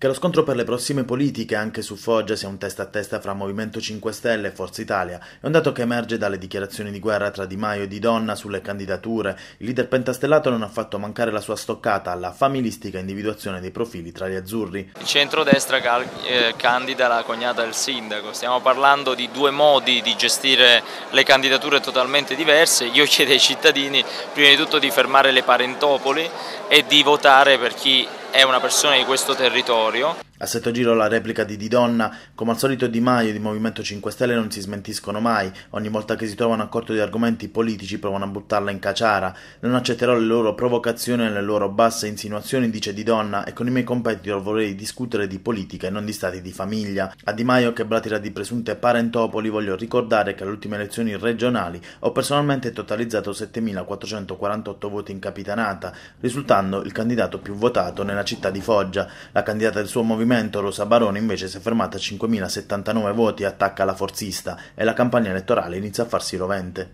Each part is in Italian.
Che lo scontro per le prossime politiche anche su Foggia sia un testa a testa fra Movimento 5 Stelle e Forza Italia è un dato che emerge dalle dichiarazioni di guerra tra Di Maio e Di Donna sulle candidature. Il leader pentastellato non ha fatto mancare la sua stoccata alla familistica individuazione dei profili tra gli azzurri. Il centrodestra cal- eh, candida la cognata del sindaco. Stiamo parlando di due modi di gestire le candidature totalmente diverse. Io chiedo ai cittadini prima di tutto di fermare le parentopoli e di votare per chi è una persona di questo territorio. A setto giro la replica di Didonna, come al solito Di Maio di Movimento 5 Stelle non si smentiscono mai, ogni volta che si trovano a corto di argomenti politici provano a buttarla in caciara. Non accetterò le loro provocazioni e le loro basse insinuazioni, dice Didonna, e con i miei competitor vorrei discutere di politica e non di stati di famiglia. A Di Maio che blatira di presunte parentopoli voglio ricordare che alle ultime elezioni regionali ho personalmente totalizzato 7.448 voti in capitanata, risultando il candidato più votato nella città di Foggia. La candidata del suo movimento movimento Rosa Barone invece si è fermata a 5.079 voti e attacca la forzista e la campagna elettorale inizia a farsi rovente.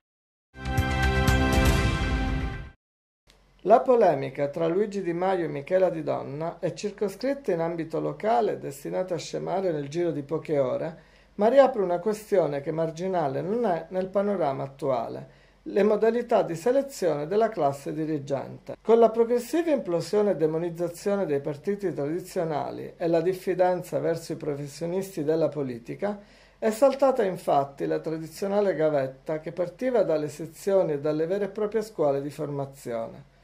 La polemica tra Luigi Di Maio e Michela Di Donna è circoscritta in ambito locale, destinata a scemare nel giro di poche ore, ma riapre una questione che marginale non è nel panorama attuale le modalità di selezione della classe dirigente. Con la progressiva implosione e demonizzazione dei partiti tradizionali e la diffidenza verso i professionisti della politica, è saltata infatti la tradizionale gavetta che partiva dalle sezioni e dalle vere e proprie scuole di formazione.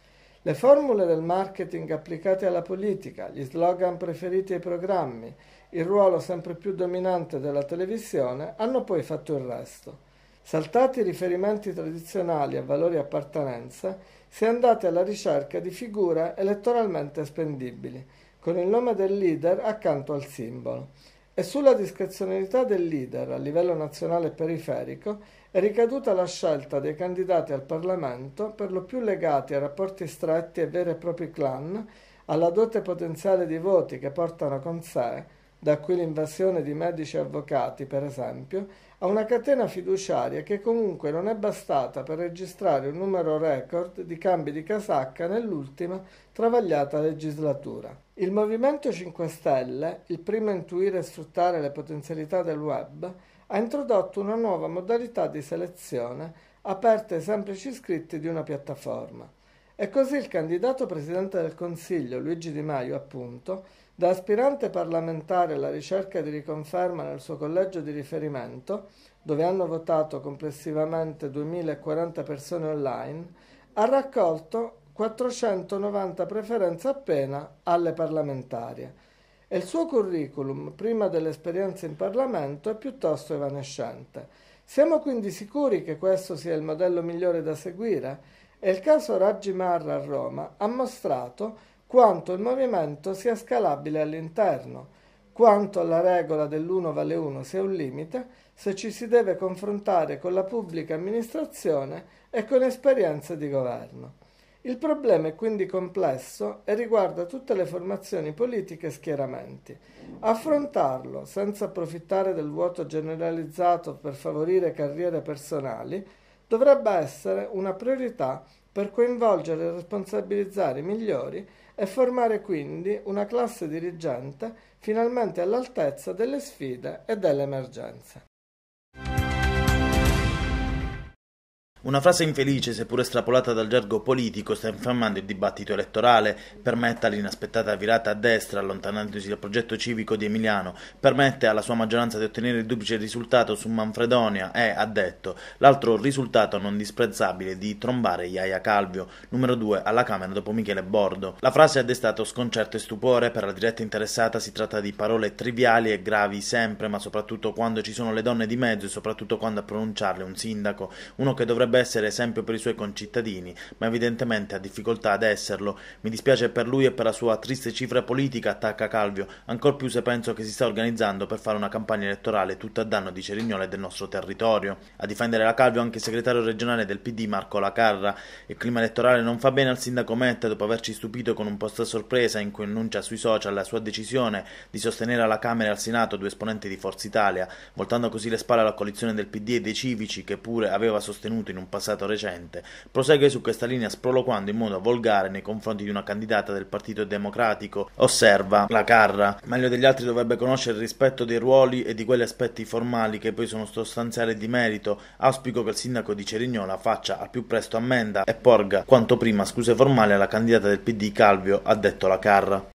Le formule del marketing applicate alla politica, gli slogan preferiti ai programmi, il ruolo sempre più dominante della televisione hanno poi fatto il resto. Saltati i riferimenti tradizionali a valori appartenenza, si è andati alla ricerca di figure elettoralmente spendibili, con il nome del leader accanto al simbolo. E sulla discrezionalità del leader a livello nazionale e periferico è ricaduta la scelta dei candidati al Parlamento, per lo più legati a rapporti stretti e veri e propri clan, alla dote potenziale di voti che portano con sé, da qui l'invasione di medici e avvocati, per esempio, a una catena fiduciaria che comunque non è bastata per registrare un numero record di cambi di casacca nell'ultima travagliata legislatura. Il Movimento 5 Stelle, il primo a intuire e sfruttare le potenzialità del web, ha introdotto una nuova modalità di selezione aperta ai semplici iscritti di una piattaforma. E così il candidato presidente del Consiglio, Luigi Di Maio, appunto, da aspirante parlamentare alla ricerca di riconferma nel suo collegio di riferimento, dove hanno votato complessivamente 2040 persone online, ha raccolto 490 preferenze appena alle parlamentarie e il suo curriculum, prima dell'esperienza in Parlamento, è piuttosto evanescente. Siamo quindi sicuri che questo sia il modello migliore da seguire e il caso Raggi Marra a Roma ha mostrato quanto il movimento sia scalabile all'interno, quanto la regola dell'1 vale 1 sia un limite se ci si deve confrontare con la pubblica amministrazione e con esperienze di governo. Il problema è quindi complesso e riguarda tutte le formazioni politiche e schieramenti. Affrontarlo senza approfittare del vuoto generalizzato per favorire carriere personali dovrebbe essere una priorità per coinvolgere e responsabilizzare i migliori e formare quindi una classe dirigente finalmente all'altezza delle sfide e delle emergenze. Una frase infelice, seppur estrapolata dal gergo politico, sta infiammando il dibattito elettorale, permette all'inaspettata virata a destra, allontanandosi dal progetto civico di Emiliano, permette alla sua maggioranza di ottenere il duplice risultato su Manfredonia e, ha detto, l'altro risultato non disprezzabile di trombare Iaia Calvio, numero 2 alla Camera dopo Michele Bordo. La frase ha destato sconcerto e stupore, per la diretta interessata si tratta di parole triviali e gravi sempre, ma soprattutto quando ci sono le donne di mezzo e soprattutto quando a pronunciarle un sindaco, uno che dovrebbe Potrebbe essere esempio per i suoi concittadini, ma evidentemente ha difficoltà ad esserlo. Mi dispiace per lui e per la sua triste cifra politica, attacca Calvio, ancor più se penso che si sta organizzando per fare una campagna elettorale tutta a danno di Cerignola e del nostro territorio. A difendere la Calvio anche il segretario regionale del PD Marco Lacarra. Il clima elettorale non fa bene al sindaco Metta dopo averci stupito con un post a sorpresa in cui annuncia sui social la sua decisione di sostenere alla Camera e al Senato due esponenti di Forza Italia, voltando così le spalle alla coalizione del PD e dei civici che pure aveva sostenuto in un un passato recente, prosegue su questa linea sproloquando in modo volgare nei confronti di una candidata del Partito Democratico, osserva la Carra. Meglio degli altri dovrebbe conoscere il rispetto dei ruoli e di quegli aspetti formali che poi sono sostanziali di merito. Auspico che il sindaco di Cerignola faccia al più presto ammenda e porga quanto prima scuse formali alla candidata del PD Calvio, ha detto la Carra.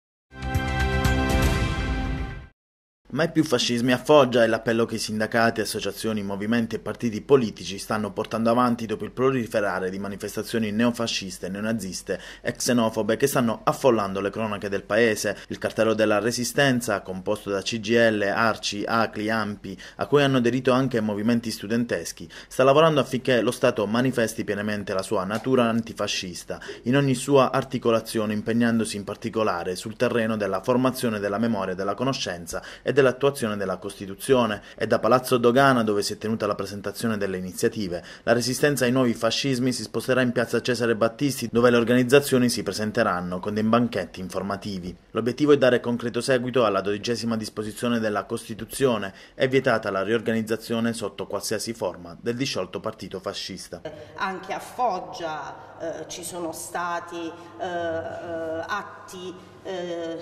Mai più fascismi a Foggia è l'appello che sindacati, associazioni, movimenti e partiti politici stanno portando avanti dopo il proliferare di manifestazioni neofasciste, neonaziste e xenofobe che stanno affollando le cronache del paese. Il cartello della Resistenza, composto da CGL, Arci, Acli, Ampi, a cui hanno aderito anche movimenti studenteschi, sta lavorando affinché lo Stato manifesti pienamente la sua natura antifascista, in ogni sua articolazione impegnandosi in particolare sul terreno della formazione della memoria, della conoscenza e dell'attuazione della Costituzione. È da Palazzo Dogana, dove si è tenuta la presentazione delle iniziative. La resistenza ai nuovi fascismi si sposterà in piazza Cesare Battisti, dove le organizzazioni si presenteranno con dei banchetti informativi. L'obiettivo è dare concreto seguito alla dodicesima disposizione della Costituzione. È vietata la riorganizzazione sotto qualsiasi forma del disciolto partito fascista. Anche a Foggia eh, ci sono stati eh, eh atti eh,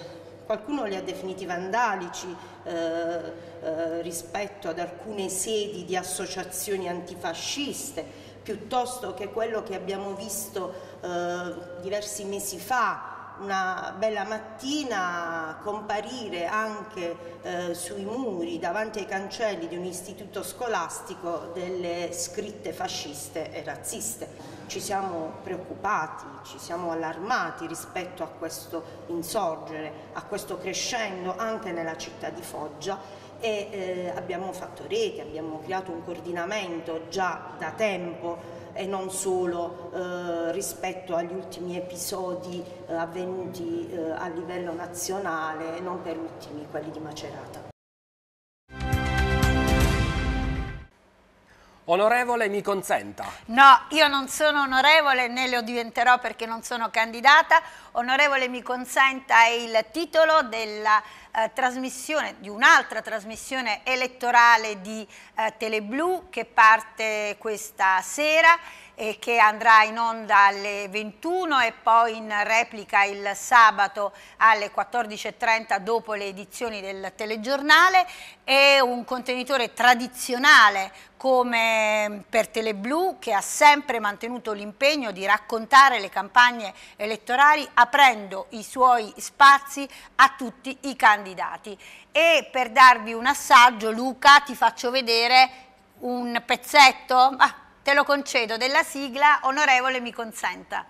qualcuno li ha definiti vandalici eh, eh, rispetto ad alcune sedi di associazioni antifasciste, piuttosto che quello che abbiamo visto eh, diversi mesi fa una bella mattina comparire anche eh, sui muri davanti ai cancelli di un istituto scolastico delle scritte fasciste e razziste. Ci siamo preoccupati, ci siamo allarmati rispetto a questo insorgere, a questo crescendo anche nella città di Foggia e eh, abbiamo fatto rete, abbiamo creato un coordinamento già da tempo e non solo eh, rispetto agli ultimi episodi eh, avvenuti eh, a livello nazionale, non per ultimi quelli di Macerata. Onorevole mi consenta. No, io non sono onorevole né lo diventerò perché non sono candidata. Onorevole mi consenta è il titolo della eh, trasmissione, di un'altra trasmissione elettorale di eh, Teleblu che parte questa sera eh, che andrà in onda alle 21 e poi in replica il sabato alle 14.30 dopo le edizioni del telegiornale. È un contenitore tradizionale come mm, per Teleblu che ha sempre mantenuto l'impegno di raccontare le campagne elettorali aprendo i suoi spazi a tutti i candidati. E per darvi un assaggio, Luca, ti faccio vedere un pezzetto, ah, Te lo concedo, della sigla, onorevole mi consenta.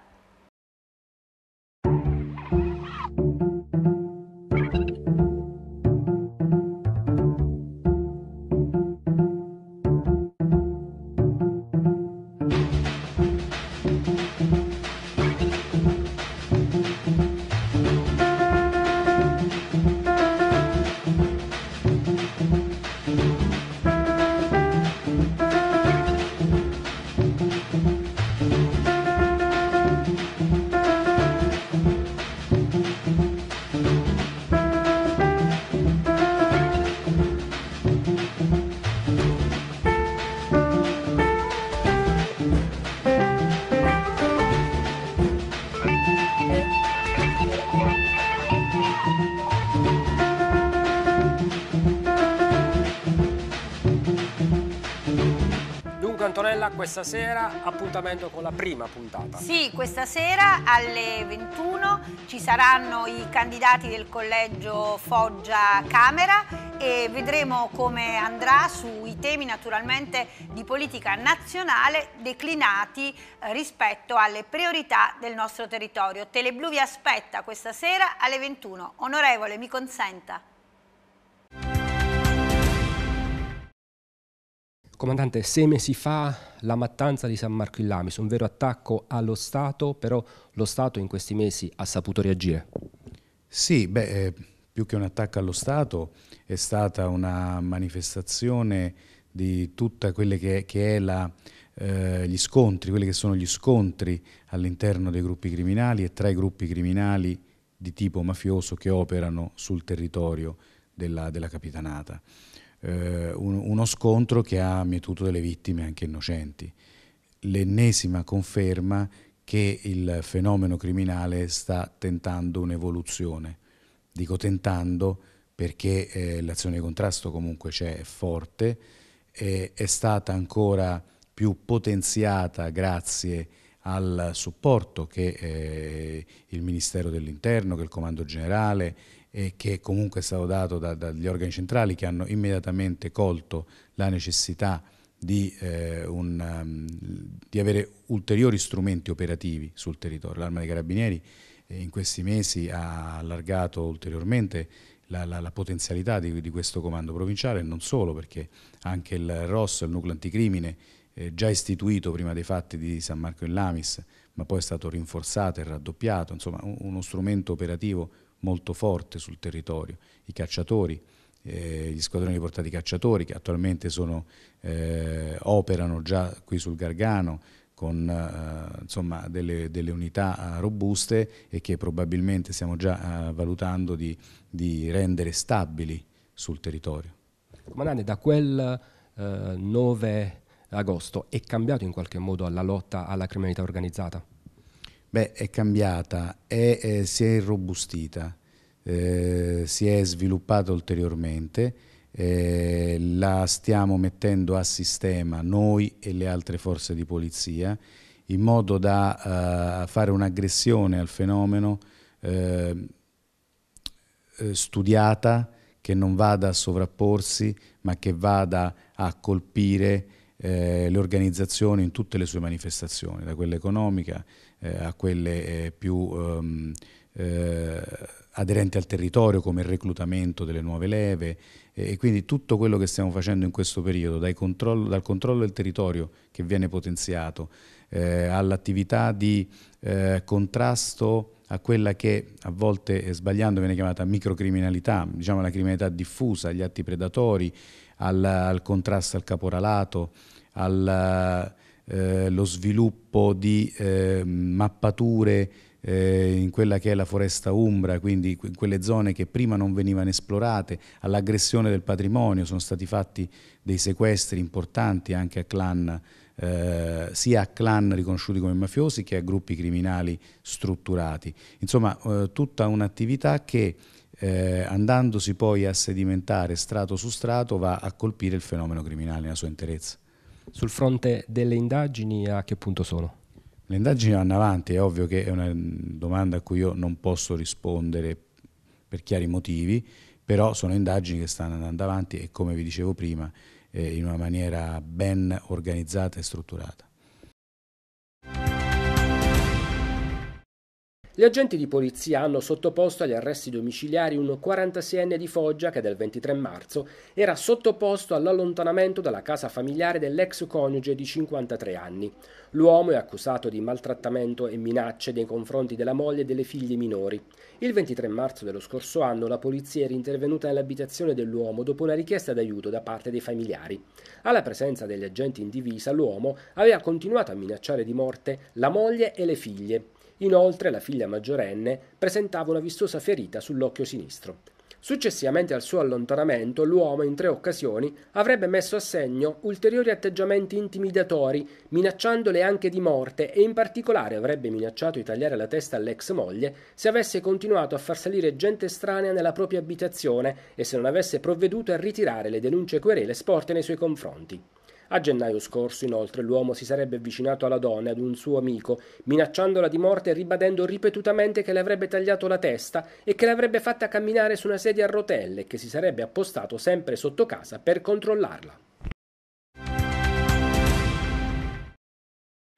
questa sera appuntamento con la prima puntata. Sì, questa sera alle 21 ci saranno i candidati del collegio Foggia Camera e vedremo come andrà sui temi naturalmente di politica nazionale declinati eh, rispetto alle priorità del nostro territorio. Teleblu vi aspetta questa sera alle 21. Onorevole, mi consenta. Comandante, sei mesi fa la mattanza di San Marco in Lamis, un vero attacco allo Stato, però lo Stato in questi mesi ha saputo reagire. Sì, beh, eh, più che un attacco allo Stato è stata una manifestazione di tutti quelli che, che è la, eh, gli scontri, quelli che sono gli scontri all'interno dei gruppi criminali e tra i gruppi criminali di tipo mafioso che operano sul territorio della, della capitanata eh, un, uno scontro che ha mietuto delle vittime anche innocenti. L'ennesima conferma che il fenomeno criminale sta tentando un'evoluzione. Dico tentando perché eh, l'azione di contrasto comunque c'è, è forte, e, è stata ancora più potenziata grazie al supporto che eh, il Ministero dell'Interno, che il Comando Generale eh, che comunque è stato dato da, dagli organi centrali che hanno immediatamente colto la necessità di, eh, un, um, di avere ulteriori strumenti operativi sul territorio. L'Arma dei Carabinieri eh, in questi mesi ha allargato ulteriormente la, la, la, potenzialità di, di, questo comando provinciale, non solo perché anche il ROS, il nucleo anticrimine, eh, già istituito prima dei fatti di San Marco in Lamis, ma poi è stato rinforzato e raddoppiato, insomma un, uno strumento operativo molto forte sul territorio. I cacciatori, eh, gli squadroni di portati cacciatori che attualmente sono, eh, operano già qui sul Gargano con eh, insomma, delle, delle, unità eh, robuste e che probabilmente stiamo già eh, valutando di, di, rendere stabili sul territorio. Comandante, da quel 9 eh, agosto è cambiato in qualche modo la lotta alla criminalità organizzata? Beh, è cambiata, è, eh, si è irrobustita, eh, si è sviluppata ulteriormente, eh, la stiamo mettendo a sistema noi e le altre forze di polizia in modo da eh, fare un'aggressione al fenomeno eh, eh, studiata che non vada a sovrapporsi ma che vada a colpire le organizzazioni in tutte le sue manifestazioni, da quella economica, eh, a quelle eh, più ehm, eh, aderenti al territorio come il reclutamento delle nuove leve e quindi tutto quello che stiamo facendo in questo periodo, controllo, dal controllo del territorio che viene potenziato eh, all'attività di eh, contrasto a quella che a volte sbagliando viene chiamata microcriminalità, diciamo la criminalità diffusa, agli atti predatori, al, al contrasto al caporalato, al eh, lo sviluppo di eh, mappature eh, in quella che è la foresta umbra, quindi in quelle zone che prima non venivano esplorate, all'aggressione del patrimonio, sono stati fatti dei sequestri importanti anche a clan, eh, sia a clan riconosciuti come mafiosi che a gruppi criminali strutturati. Insomma, eh, tutta un'attività che eh, andandosi poi a sedimentare strato su strato va a colpire il fenomeno criminale nella sua interezza. Sul fronte delle indagini a che punto sono? Le indagini vanno avanti, è ovvio che è una domanda a cui io non posso rispondere per chiari motivi, però sono indagini che stanno andando avanti e come vi dicevo prima eh, in una maniera ben organizzata e strutturata. Gli agenti di polizia hanno sottoposto agli arresti domiciliari un 46enne di Foggia che dal 23 marzo era sottoposto all'allontanamento dalla casa familiare dell'ex coniuge di 53 anni. L'uomo è accusato di maltrattamento e minacce nei confronti della moglie e delle figlie minori. Il 23 marzo dello scorso anno la polizia era intervenuta nell'abitazione dell'uomo dopo una richiesta d'aiuto da parte dei familiari. Alla presenza degli agenti in divisa l'uomo aveva continuato a minacciare di morte la moglie e le figlie. Inoltre la figlia maggiorenne presentava una vistosa ferita sull'occhio sinistro. Successivamente al suo allontanamento, l'uomo in tre occasioni avrebbe messo a segno ulteriori atteggiamenti intimidatori, minacciandole anche di morte e in particolare avrebbe minacciato di tagliare la testa all'ex moglie se avesse continuato a far salire gente estranea nella propria abitazione e se non avesse provveduto a ritirare le denunce querele sporte nei suoi confronti. A gennaio scorso, inoltre, l'uomo si sarebbe avvicinato alla donna e ad un suo amico, minacciandola di morte e ribadendo ripetutamente che le avrebbe tagliato la testa e che l'avrebbe fatta camminare su una sedia a rotelle e che si sarebbe appostato sempre sotto casa per controllarla.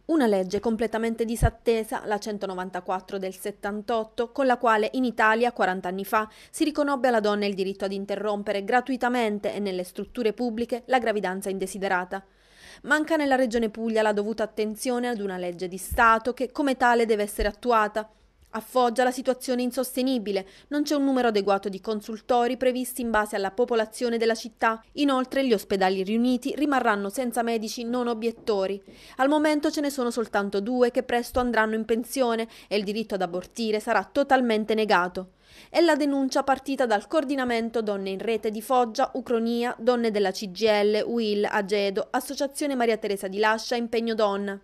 Una legge completamente disattesa, la 194 del 78, con la quale in Italia, 40 anni fa, si riconobbe alla donna il diritto ad interrompere gratuitamente e nelle strutture pubbliche la gravidanza indesiderata. Manca nella Regione Puglia la dovuta attenzione ad una legge di Stato che come tale deve essere attuata, a Foggia la situazione è insostenibile, non c'è un numero adeguato di consultori previsti in base alla popolazione della città. Inoltre gli ospedali riuniti rimarranno senza medici non obiettori. Al momento ce ne sono soltanto due che presto andranno in pensione e il diritto ad abortire sarà totalmente negato. È la denuncia partita dal coordinamento Donne in Rete di Foggia, Ucronia, Donne della CGL, UIL, Agedo, Associazione Maria Teresa di Lascia, Impegno Donna.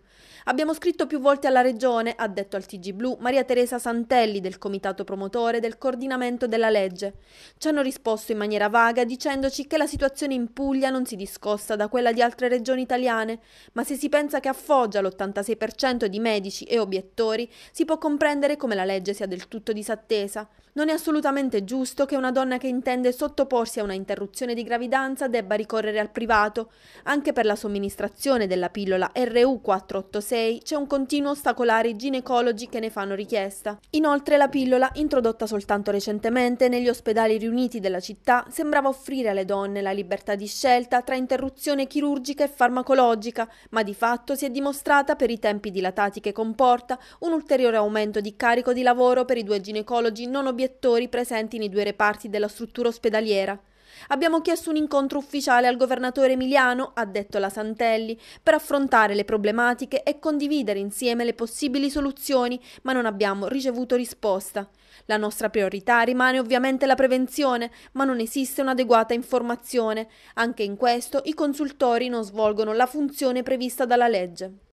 Abbiamo scritto più volte alla Regione, ha detto al TG Blu Maria Teresa Santelli del comitato promotore del coordinamento della legge. Ci hanno risposto in maniera vaga dicendoci che la situazione in Puglia non si discosta da quella di altre regioni italiane, ma se si pensa che a Foggia l'86% di medici e obiettori, si può comprendere come la legge sia del tutto disattesa. Non è assolutamente giusto che una donna che intende sottoporsi a una interruzione di gravidanza debba ricorrere al privato. Anche per la somministrazione della pillola RU486 c'è un continuo ostacolare i ginecologi che ne fanno richiesta. Inoltre la pillola, introdotta soltanto recentemente negli ospedali riuniti della città, sembrava offrire alle donne la libertà di scelta tra interruzione chirurgica e farmacologica, ma di fatto si è dimostrata per i tempi dilatati che comporta un ulteriore aumento di carico di lavoro per i due ginecologi non obiettivi obiettori presenti nei due reparti della struttura ospedaliera. Abbiamo chiesto un incontro ufficiale al governatore Emiliano, ha detto la Santelli, per affrontare le problematiche e condividere insieme le possibili soluzioni, ma non abbiamo ricevuto risposta. La nostra priorità rimane ovviamente la prevenzione, ma non esiste un'adeguata informazione. Anche in questo i consultori non svolgono la funzione prevista dalla legge.